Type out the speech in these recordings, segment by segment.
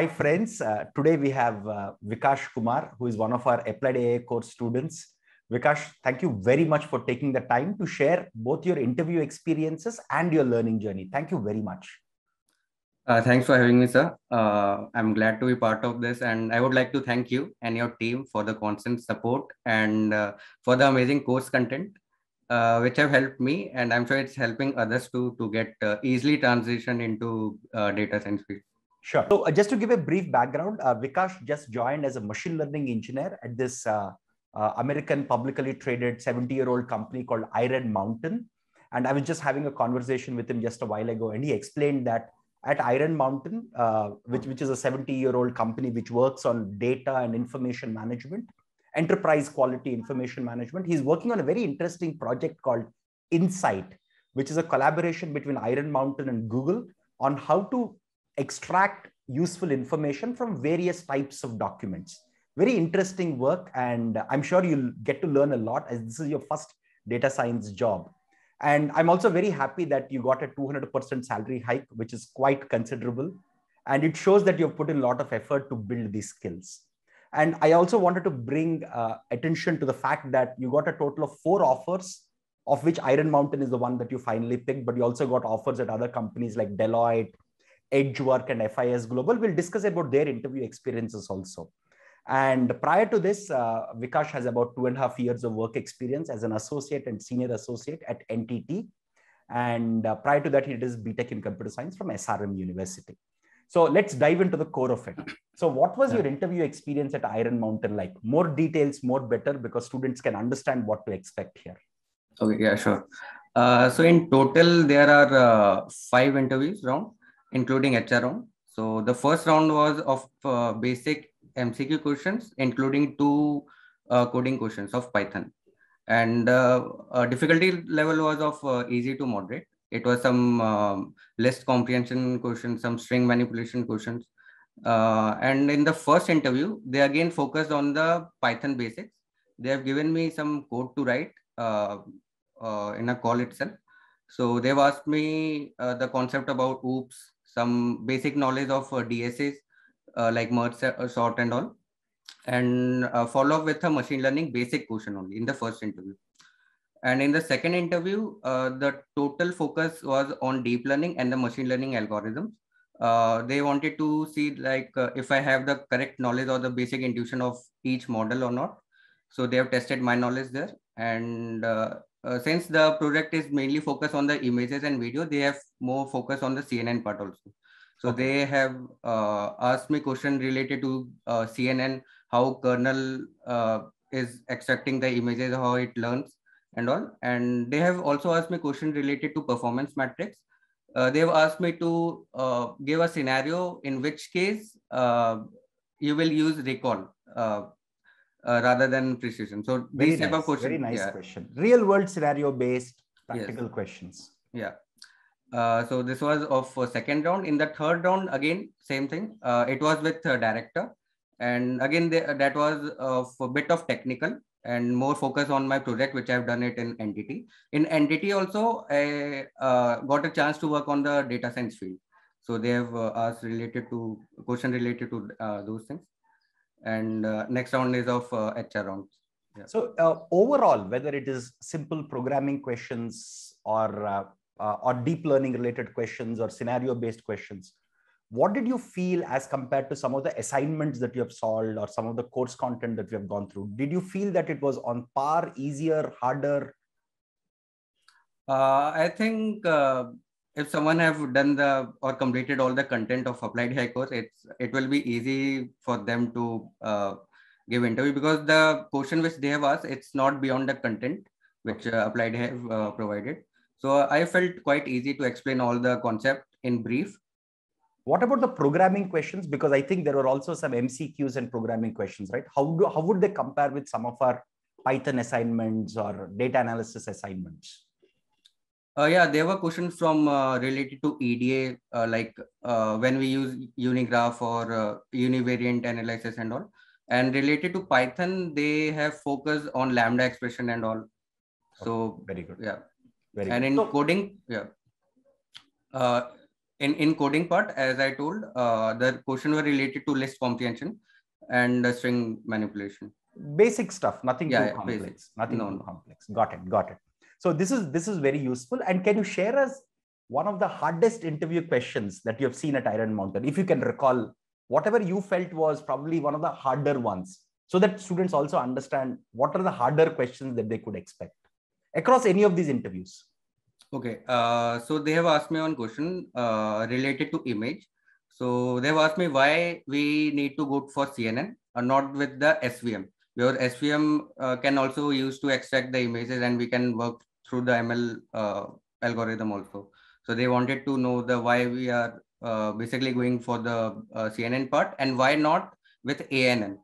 Hi friends, uh, today we have uh, Vikash Kumar, who is one of our Applied AI course students. Vikash, thank you very much for taking the time to share both your interview experiences and your learning journey. Thank you very much. Uh, thanks for having me, sir. Uh, I'm glad to be part of this. And I would like to thank you and your team for the constant support and uh, for the amazing course content, uh, which have helped me. And I'm sure it's helping others too to get easily transition into data science field. Sure. So, uh, just to give a brief background, uh, Vikash just joined as a machine learning engineer at this uh, uh American publicly traded 70 year old company called Iron Mountain. And I was just having a conversation with him just a while ago, and he explained that at Iron Mountain, uh, which, which is a 70 year old company which works on data and information management, enterprise quality information management, he's working on a very interesting project called Insight, which is a collaboration between Iron Mountain and Google on how to extract useful information from various types of documents. Very interesting work, and I'm sure you'll get to learn a lot as this is your first data science job. And I'm also very happy that you got a 200% salary hike, which is quite considerable. And it shows that you've put in a lot of effort to build these skills. And I also wanted to bring uh, attention to the fact that you got a total of four offers, of which Iron Mountain is the one that you finally picked, but you also got offers at other companies like Deloitte, EdgeWork and FIS Global. We'll discuss about their interview experiences also. And prior to this, uh, Vikash has about two and a half years of work experience as an associate and senior associate at NTT. And uh, prior to that, he does BTech in computer science from SRM University. So let's dive into the core of it. So, what was yeah. your interview experience at Iron Mountain like? More details, more better, because students can understand what to expect here. Okay, yeah, sure. Uh, so, in total, there are uh, five interviews right? including HR round. So the first round was of uh, basic MCQ questions, including two uh, coding questions of Python. And uh, difficulty level was of uh, easy to moderate. It was some um, list comprehension questions, some string manipulation questions. Uh, and in the first interview, they again focused on the Python basics. They have given me some code to write uh, in a call itself. So they've asked me the concept about OOPs, some basic knowledge of uh, DSAs uh, like merge uh, sort and all, and follow up with a machine learning basic question only in the first interview. And in the second interview, the total focus was on deep learning and the machine learning algorithms. Uh, they wanted to see like uh, if I have the correct knowledge or the basic intuition of each model or not. So they have tested my knowledge there, and uh, uh, since the project is mainly focused on the images and video, they have more focus on the CNN part also. So okay. they have uh, asked me question related to uh, CNN, how kernel uh, is extracting the images, how it learns and all. And they have also asked me question related to performance metrics. Uh, they've asked me to give a scenario in which case you will use recall uh, rather than precision. So very these nice, type of questions. Very nice yeah. question. Real world scenario based practical yes. questions. Yeah. Uh, so this was of uh, second round. In the third round, again same thing. Uh, it was with director, and again uh, that was of a bit of technical and more focus on my project, which I've done it in entity. In entity, also, I got a chance to work on the data science field. So they have asked related to question related to those things and uh, next round is of uh, HR rounds. Yeah. So uh, overall, whether it is simple programming questions or uh, uh, or deep learning related questions or scenario based questions, what did you feel as compared to some of the assignments that you have solved or some of the course content that we have gone through? Did you feel that it was on par, easier, harder? Uh, I think if someone have done the or completed all the content of applied hair course, it's it will be easy for them to uh, give interview because the portion which they have asked, it's not beyond the content which uh, applied have uh, provided. So I felt quite easy to explain all the concept in brief. What about the programming questions? Because I think there were also some MCQs and programming questions, right? How do, how would they compare with some of our Python assignments or data analysis assignments? Uh, yeah, there were questions from uh, related to EDA, uh, like uh, when we use Unigraph or uh, univariant analysis and all. And related to Python, they have focus on lambda expression and all. So very good. Yeah. Very and good. in coding, yeah. Uh, in in coding part, as I told, the question were related to list comprehension and string manipulation. Basic stuff, nothing yeah, too yeah, complex. Basic. Nothing no, too complex. Got it. Got it. So this is this is very useful. And can you share us one of the hardest interview questions that you have seen at Iron Mountain, if you can recall, whatever you felt was probably one of the harder ones, so that students also understand what are the harder questions that they could expect across any of these interviews. Okay, uh, so they have asked me one question uh, related to image. So they have asked me why we need to go for CNN and not with the SVM. Your SVM uh, can also use to extract the images and we can work through the ML uh, algorithm also. So they wanted to know the why we are uh, basically going for the uh, CNN part and why not with ANN.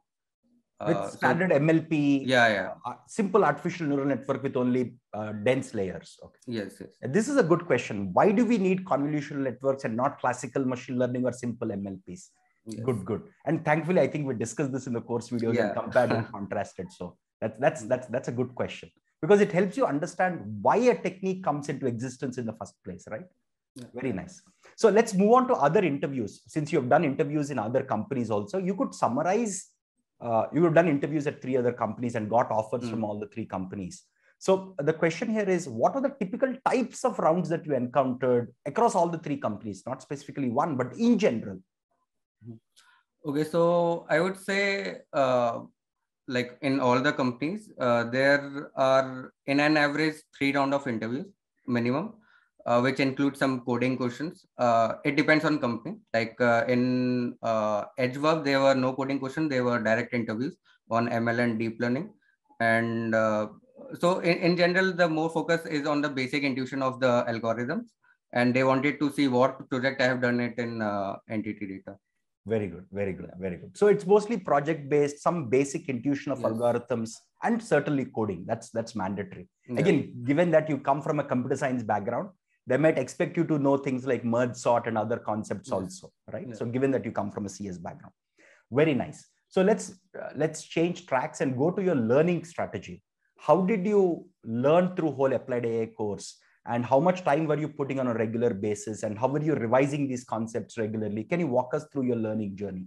Uh, with standard so, MLP, yeah, yeah, uh, simple artificial neural network with only dense layers. Okay. Yes, yes. This is a good question. Why do we need convolutional networks and not classical machine learning or simple MLPs? Yes. good good and thankfully i think we discussed this in the course videos yeah. and compared and contrasted so that's that's that's that's a good question because it helps you understand why a technique comes into existence in the first place, right? Yeah. Very nice. So let's move on to other interviews. Since you have done interviews in other companies also, you could summarize. Uh, you have done interviews at three other companies and got offers mm. from all the three companies. So the question here is, what are the typical types of rounds that you encountered across all the three companies, not specifically one, but in general? Hmm. Okay, so I would say uh, like in all the companies, uh, there are in an average three round of interviews minimum, uh, which include some coding questions. Uh, it depends on company. Like uh, in uh, Edgeworth, there were no coding questions; they were direct interviews on ML and deep learning. And uh, so, in, in general, the more focus is on the basic intuition of the algorithms, and they wanted to see what project I have done it in entity uh, data. Very good, very good, very good. So it's mostly project based, some basic intuition of yes. algorithms, and certainly coding. That's that's mandatory. Yeah. Again, given that you come from a computer science background, they might expect you to know things like merge sort and other concepts also, right? Yeah. So given that you come from a CS background, very nice. So let's uh, let's change tracks and go to your learning strategy. How did you learn through whole applied AI course? and how much time were you putting on a regular basis and how were you revising these concepts regularly can you walk us through your learning journey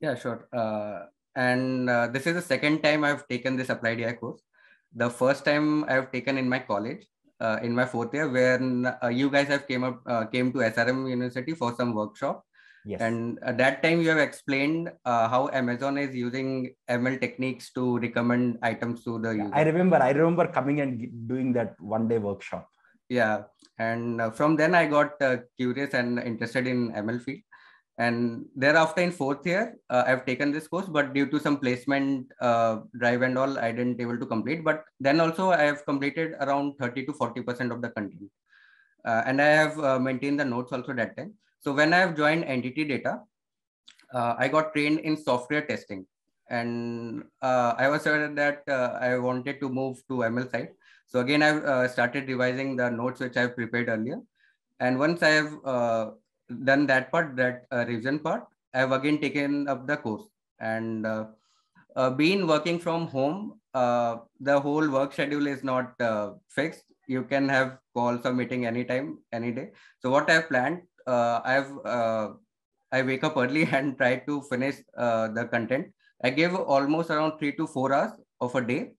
yeah sure uh, and uh, this is the second time i've taken this applied ai course the first time i've taken in my college uh, in my fourth year when uh, you guys have came up uh, came to srm university for some workshop Yes. And at that time, you have explained uh, how Amazon is using ML techniques to recommend items to the yeah, user. I remember. I remember coming and doing that one day workshop. Yeah, and uh, from then I got uh, curious and interested in ML field. And thereafter, in fourth year, uh, I've taken this course, but due to some placement uh, drive and all, I didn't able to complete. But then also, I have completed around thirty to forty percent of the content, uh, and I have maintained the notes also that time so when I have joined entity Data, uh, I got trained in software testing. And uh, I was aware that uh, I wanted to move to ML side. So again, I uh, started revising the notes which I've prepared earlier. And once I have uh, done that part, that uh, revision part, I've again taken up the course. And been working from home, the whole work schedule is not fixed. You can have calls or meeting anytime, any day. So what I've planned uh, I've uh, I wake up early and try to finish uh, the content. I give almost around three to four hours of a day,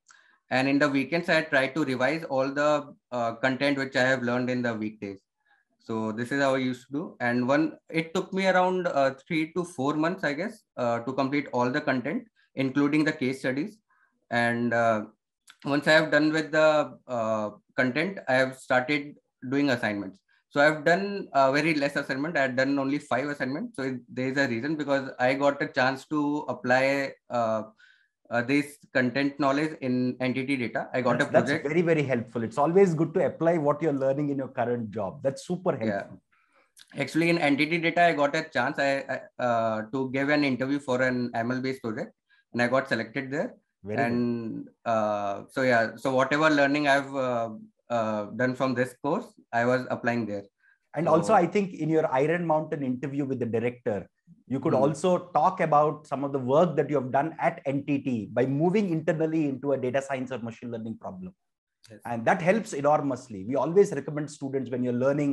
and in the weekends I try to revise all the uh, content which I have learned in the weekdays. So this is how I used to do. And one, it took me around uh, three to four months, I guess, uh, to complete all the content, including the case studies. And once I have done with the content, I have started doing assignments so I've done a very less assignment. I had done only five assignments. So it, there is a reason because I got a chance to apply uh, uh, this content knowledge in entity data. I got that's, a project. That's very, very helpful. It's always good to apply what you're learning in your current job. That's super helpful. Yeah. Actually, in entity data, I got a chance I, I uh, to give an interview for an ML-based project, and I got selected there. Very and uh, so yeah, so whatever learning I've uh, uh, done from this course i was applying there and so, also i think in your iron mountain interview with the director you could mm -hmm. also talk about some of the work that you have done at ntt by moving internally into a data science or machine learning problem yes. and that helps enormously we always recommend students when you're learning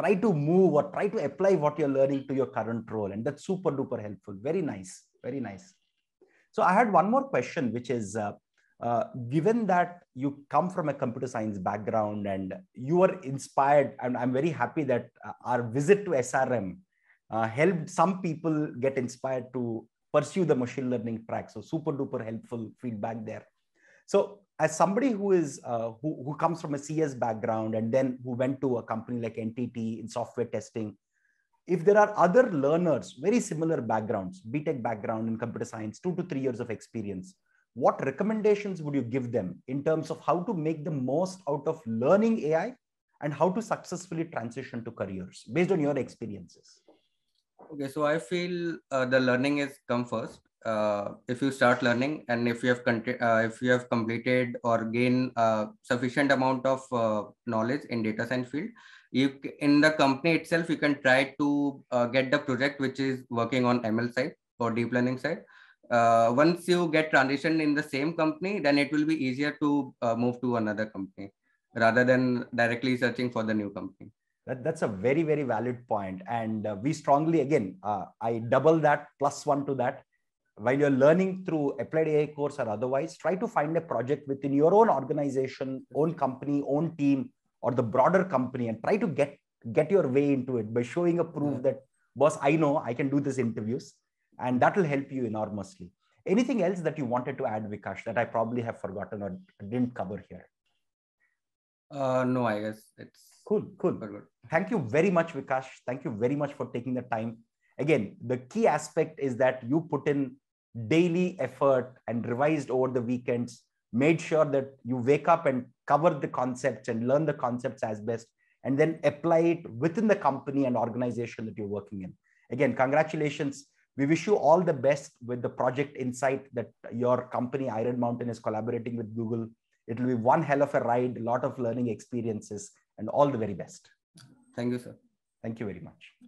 try to move or try to apply what you're learning to your current role and that's super duper helpful very nice very nice so i had one more question which is uh, uh, given that you come from a computer science background and you were inspired, and I'm very happy that uh, our visit to SRM uh, helped some people get inspired to pursue the machine learning track. So super duper helpful feedback there. So as somebody who is uh, who, who comes from a CS background and then who went to a company like NTT in software testing, if there are other learners, very similar backgrounds, BTech background in computer science, two to three years of experience, what recommendations would you give them in terms of how to make the most out of learning AI and how to successfully transition to careers based on your experiences? Okay, so I feel uh, the learning is come first. Uh, if you start learning and if you have cont- uh, if you have completed or gain uh, sufficient amount of uh, knowledge in data science field, you in the company itself you can try to uh, get the project which is working on ML side or deep learning side uh, once you get transitioned in the same company, then it will be easier to uh, move to another company rather than directly searching for the new company. That, that's a very, very valid point. And uh, we strongly, again, uh, I double that plus one to that. While you're learning through applied AI course or otherwise, try to find a project within your own organization, own company, own team, or the broader company, and try to get get your way into it by showing a proof yeah. that boss, I know I can do these interviews and that will help you enormously. Anything else that you wanted to add, Vikash, that I probably have forgotten or didn't cover here? Uh, no, I guess it's cool. Cool. Good. Thank you very much, Vikash. Thank you very much for taking the time. Again, the key aspect is that you put in daily effort and revised over the weekends, made sure that you wake up and cover the concepts and learn the concepts as best, and then apply it within the company and organization that you're working in. Again, congratulations we wish you all the best with the project Insight that your company Iron Mountain is collaborating with Google. It'll be one hell of a ride, a lot of learning experiences, and all the very best. Thank you, sir. Thank you very much.